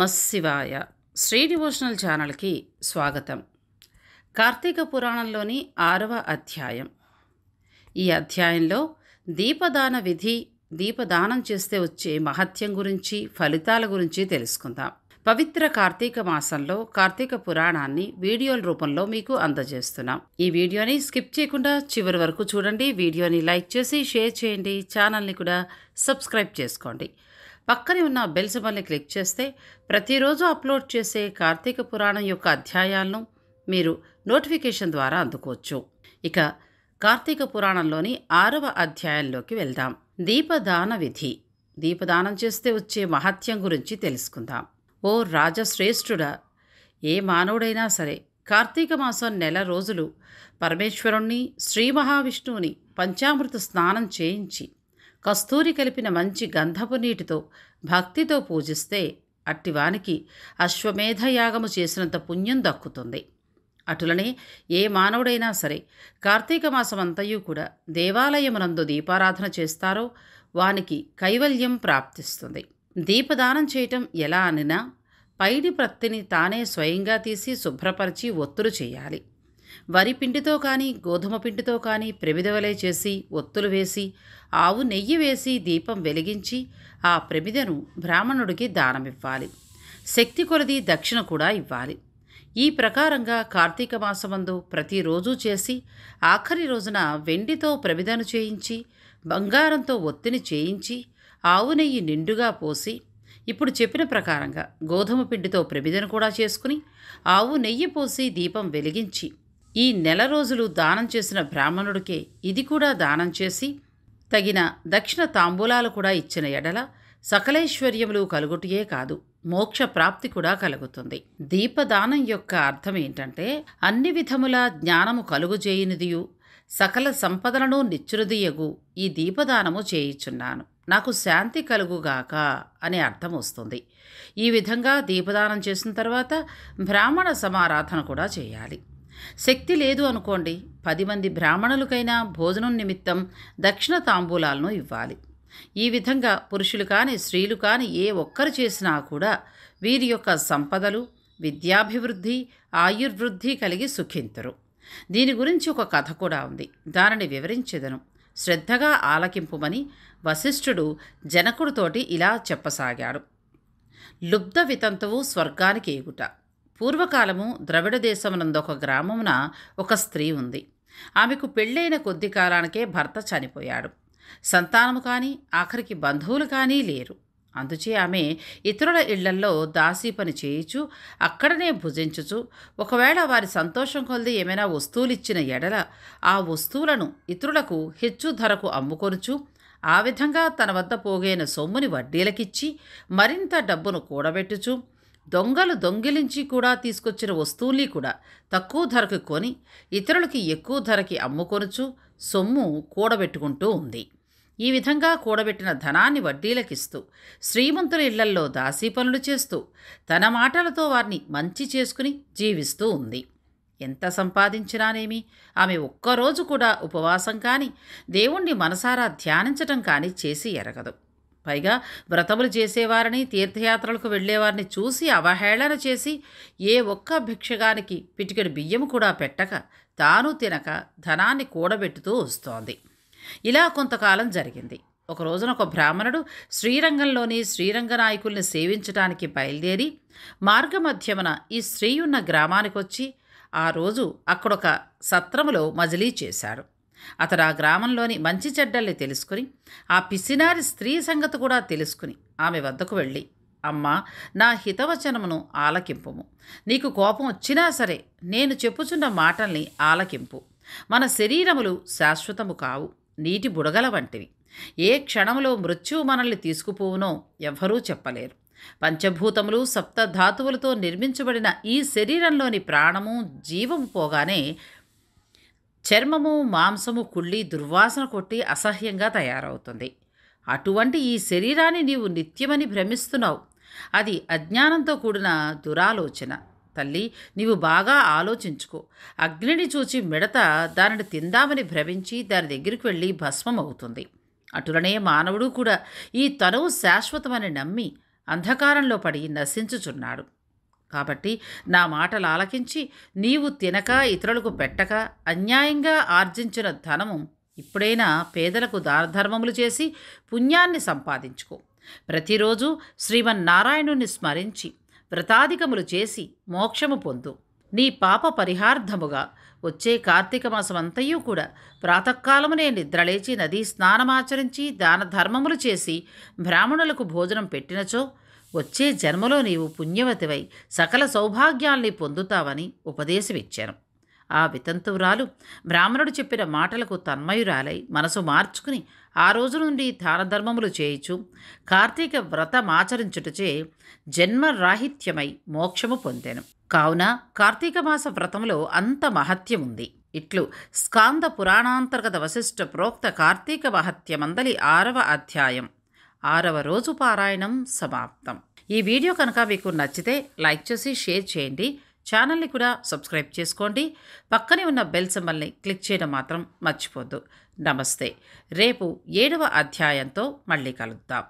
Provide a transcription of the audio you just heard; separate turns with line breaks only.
నమశివాయ శ్రీ డివోషనల్ ఛానల్కి స్వాగతం కార్తీక పురాణంలోని ఆరవ అధ్యాయం ఈ అధ్యాయంలో దీపదాన విధి దీపదానం చేస్తే వచ్చే మహత్యం గురించి ఫలితాల గురించి తెలుసుకుందాం పవిత్ర కార్తీక మాసంలో కార్తీక పురాణాన్ని వీడియోల రూపంలో మీకు అందజేస్తున్నాం ఈ వీడియోని స్కిప్ చేయకుండా చివరి వరకు చూడండి వీడియోని లైక్ చేసి షేర్ చేయండి ఛానల్ని కూడా సబ్స్క్రైబ్ చేసుకోండి పక్కనే ఉన్న బెల్ క్లిక్ చేస్తే ప్రతిరోజు అప్లోడ్ చేసే కార్తీక పురాణం యొక్క అధ్యాయాలను మీరు నోటిఫికేషన్ ద్వారా అందుకోవచ్చు ఇక కార్తీక పురాణంలోని ఆరవ అధ్యాయంలోకి వెళ్దాం దీపదాన విధి దీపదానం చేస్తే వచ్చే మహత్యం గురించి తెలుసుకుందాం ఓ రాజశ్రేష్ఠుడా ఏ మానవుడైనా సరే కార్తీక మాసం నెల రోజులు పరమేశ్వరుణ్ణి శ్రీ మహావిష్ణువుని పంచామృత స్నానం చేయించి కస్తూరి కలిపిన మంచి గంధపు నీటితో భక్తితో పూజిస్తే అట్టివానికి అశ్వమేధయాగము చేసినంత పుణ్యం దక్కుతుంది అటులనే ఏ మానవుడైనా సరే కార్తీక మాసమంతయు కూడా దేవాలయమునందు దీపారాధన చేస్తారో వానికి కైవల్యం ప్రాప్తిస్తుంది దీపదానం చేయటం ఎలా అనినా పైడి ప్రత్తిని తానే స్వయంగా తీసి శుభ్రపరిచి ఒత్తులు చేయాలి వరి పిండితో కానీ గోధుమ పిండితో కానీ ప్రమిదవలే చేసి ఒత్తులు వేసి ఆవు నెయ్యి వేసి దీపం వెలిగించి ఆ ప్రమిదను బ్రాహ్మణుడికి దానమివ్వాలి శక్తి కొలది దక్షిణ కూడా ఇవ్వాలి ఈ ప్రకారంగా కార్తీక మాసమందు ప్రతిరోజు చేసి ఆఖరి రోజున వెండితో ప్రమిదను చేయించి బంగారంతో ఒత్తిని చేయించి ఆవు నెయ్యి నిండుగా పోసి ఇప్పుడు చెప్పిన ప్రకారంగా గోధుమ పిండితో ప్రమిదను కూడా చేసుకుని ఆవు నెయ్యి పోసి దీపం వెలిగించి ఈ నెల రోజులు దానం చేసిన బ్రాహ్మణుడికే ఇది కూడా దానం చేసి తగిన దక్షిణ తాంబూలాలు కూడా ఇచ్చిన ఎడల సకలైశ్వర్యములు కలుగుటియే కాదు మోక్ష ప్రాప్తి కూడా కలుగుతుంది దీపదానం యొక్క అర్థం ఏంటంటే అన్ని విధముల జ్ఞానము చేయనిదియు సకల సంపదలను నిచ్చురుదీయగు ఈ దీపదానము చేయిచున్నాను నాకు శాంతి కలుగుగాక అని అర్థం వస్తుంది ఈ విధంగా దీపదానం చేసిన తర్వాత బ్రాహ్మణ సమారాధన కూడా చేయాలి శక్తి లేదు అనుకోండి పది మంది బ్రాహ్మణులకైనా భోజనం నిమిత్తం దక్షిణ తాంబూలాలను ఇవ్వాలి ఈ విధంగా పురుషులు కానీ స్త్రీలు కానీ ఏ ఒక్కరు చేసినా కూడా వీరి యొక్క సంపదలు విద్యాభివృద్ధి ఆయుర్వృద్ధి కలిగి సుఖింతురు దీని గురించి ఒక కథ కూడా ఉంది దానిని వివరించెదను శ్రద్ధగా ఆలకింపుమని వశిష్ఠుడు జనకుడితోటి ఇలా చెప్పసాగాడు లుబ్ధ వితంతువు స్వర్గానికి ఏగుట పూర్వకాలము ద్రవిడ దేశమునందు ఒక గ్రామమున ఒక స్త్రీ ఉంది ఆమెకు పెళ్ళైన కొద్ది కాలానికే భర్త చనిపోయాడు సంతానము కానీ ఆఖరికి బంధువులు కానీ లేరు అందుచే ఆమె ఇతరుల ఇళ్లల్లో దాసీ పని చేయుచు అక్కడనే భుజించుచు ఒకవేళ వారి సంతోషం కొలది ఏమైనా వస్తువులిచ్చిన ఎడల ఆ వస్తువులను ఇతరులకు హెచ్చు ధరకు అమ్ముకొనుచు ఆ విధంగా తన వద్ద పోగైన సొమ్ముని వడ్డీలకిచ్చి మరింత డబ్బును కూడబెట్టుచు దొంగలు దొంగిలించి కూడా తీసుకొచ్చిన వస్తువుల్ని కూడా తక్కువ ధరకు కొని ఇతరులకి ఎక్కువ ధరకి అమ్ముకొనుచు సొమ్ము కూడబెట్టుకుంటూ ఉంది ఈ విధంగా కూడబెట్టిన ధనాన్ని వడ్డీలకిస్తూ శ్రీమంతుల ఇళ్లల్లో దాసీ పనులు చేస్తూ తన మాటలతో వారిని మంచి చేసుకుని జీవిస్తూ ఉంది ఎంత సంపాదించినానేమి ఆమె ఒక్కరోజు కూడా ఉపవాసం కానీ దేవుణ్ణి మనసారా ధ్యానించటం కానీ చేసి ఎరగదు పైగా వ్రతములు చేసేవారిని తీర్థయాత్రలకు వెళ్ళేవారిని చూసి అవహేళన చేసి ఏ ఒక్క భిక్షగానికి పిటికెడు బియ్యం కూడా పెట్టక తాను తినక ధనాన్ని కూడబెట్టుతూ వస్తోంది ఇలా కొంతకాలం జరిగింది ఒక రోజున ఒక బ్రాహ్మణుడు శ్రీరంగంలోని శ్రీరంగ నాయకుల్ని సేవించడానికి బయలుదేరి మార్గమధ్యమున ఈ స్త్రీ ఉన్న గ్రామానికి వచ్చి ఆ రోజు అక్కడొక సత్రములో మజిలీ చేశాడు అతడు ఆ గ్రామంలోని మంచి చెడ్డల్ని తెలుసుకుని ఆ పిసినారి స్త్రీ సంగతి కూడా తెలుసుకుని ఆమె వద్దకు వెళ్ళి అమ్మా నా హితవచనమును ఆలకింపుము నీకు కోపం వచ్చినా సరే నేను చెప్పుచున్న మాటల్ని ఆలకింపు మన శరీరములు శాశ్వతము కావు నీటి బుడగల వంటివి ఏ క్షణంలో మృత్యువు మనల్ని తీసుకుపోవునో ఎవ్వరూ చెప్పలేరు పంచభూతములు సప్తధాతువులతో నిర్మించబడిన ఈ శరీరంలోని ప్రాణము జీవము పోగానే చర్మము మాంసము కుళ్ళి దుర్వాసన కొట్టి అసహ్యంగా తయారవుతుంది అటువంటి ఈ శరీరాన్ని నీవు నిత్యమని భ్రమిస్తున్నావు అది అజ్ఞానంతో కూడిన దురాలోచన తల్లి నీవు బాగా ఆలోచించుకో అగ్నిని చూచి మిడత దానిని తిందామని భ్రమించి దాని దగ్గరికి వెళ్ళి భస్మం అవుతుంది అటులనే మానవుడు కూడా ఈ తనువు శాశ్వతమని నమ్మి అంధకారంలో పడి నశించుచున్నాడు కాబట్టి నా మాటలు ఆలకించి నీవు తినక ఇతరులకు పెట్టక అన్యాయంగా ఆర్జించిన ధనము ఇప్పుడైనా పేదలకు దానధర్మములు చేసి పుణ్యాన్ని సంపాదించుకో ప్రతిరోజు శ్రీమన్నారాయణుని స్మరించి వ్రతాధికములు చేసి మోక్షము పొందు నీ పాప పరిహార్థముగా వచ్చే కార్తీక మాసమంతయు కూడా ప్రాతకాలమునే నిద్రలేచి నదీ స్నానమాచరించి దాన ధర్మములు చేసి బ్రాహ్మణులకు భోజనం పెట్టినచో వచ్చే జన్మలో నీవు పుణ్యవతివై సకల సౌభాగ్యాల్ని పొందుతావని ఉపదేశమిచ్చాను ఆ వితంతువురాలు బ్రాహ్మణుడు చెప్పిన మాటలకు తన్మయురాలై మనసు మార్చుకుని ఆ రోజు నుండి దానధర్మములు చేయుచు కార్తీక వ్రతమాచరించుటచే జన్మరాహిత్యమై మోక్షము పొందాను కావున కార్తీక మాస వ్రతంలో అంత మహత్యం ఉంది ఇట్లు స్కాంద పురాణాంతర్గత వశిష్ట ప్రోక్త కార్తీక మహత్యమందలి ఆరవ అధ్యాయం ఆరవ రోజు పారాయణం సమాప్తం ఈ వీడియో కనుక మీకు నచ్చితే లైక్ చేసి షేర్ చేయండి ఛానల్ని కూడా సబ్స్క్రైబ్ చేసుకోండి పక్కనే ఉన్న బెల్ సింబల్ని క్లిక్ చేయడం మాత్రం మర్చిపోద్దు నమస్తే రేపు ఏడవ అధ్యాయంతో మళ్ళీ కలుద్దాం